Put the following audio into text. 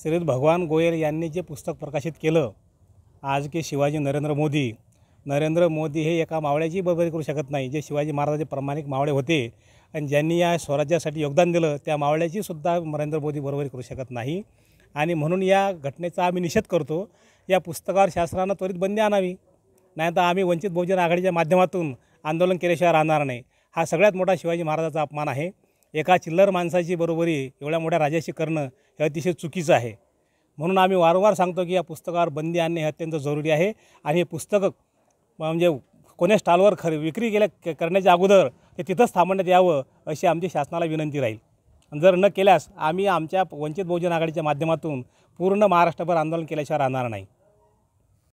श्रीद भगवान गोयल यांनी जे पुस्तक प्रकाशित केलं आज की शिवाजी नरेंद्र मोदी नरेंद्र मोदी हे एका मावळ्याची बरोबरी करू शकत नाही जे शिवाजी महाराजाचे प्रामाणिक मावळे होते आणि ज्यांनी या स्वराज्यासाठी योगदान दिलं त्या मावळ्याची सुद्धा नरेंद्र मोदी बरोबरी करू शकत नाही आणि म्हणून या घटनेचा आम्ही निषेध करतो या पुस्तकावर शासनानं त्वरित बंदी आणावी नाही आम्ही वंचित बहुजन आघाडीच्या माध्यमातून आंदोलन केल्याशिवाय राहणार नाही हा सगळ्यात मोठा शिवाजी महाराजाचा अपमान आहे एका चिल्लर माणसाची बरोबरी एवढ्या मोठ्या राजाशी करणं हे अतिशय चुकीचं आहे म्हणून आम्ही वारंवार सांगतो की या पुस्तकावर बंदी आणणे हे अत्यंत जरुरी आहे आणि हे पुस्तकं म्हणजे कोण्या स्टॉलवर खर विक्री केल्या करण्याच्या अगोदर ते तिथंच थांबण्यात यावं अशी आमची शासनाला विनंती राहील जर न केल्यास आम्ही आमच्या वंचित बहुजन आघाडीच्या माध्यमातून पूर्ण महाराष्ट्रभर आंदोलन केल्याशिवाय राहणार नाही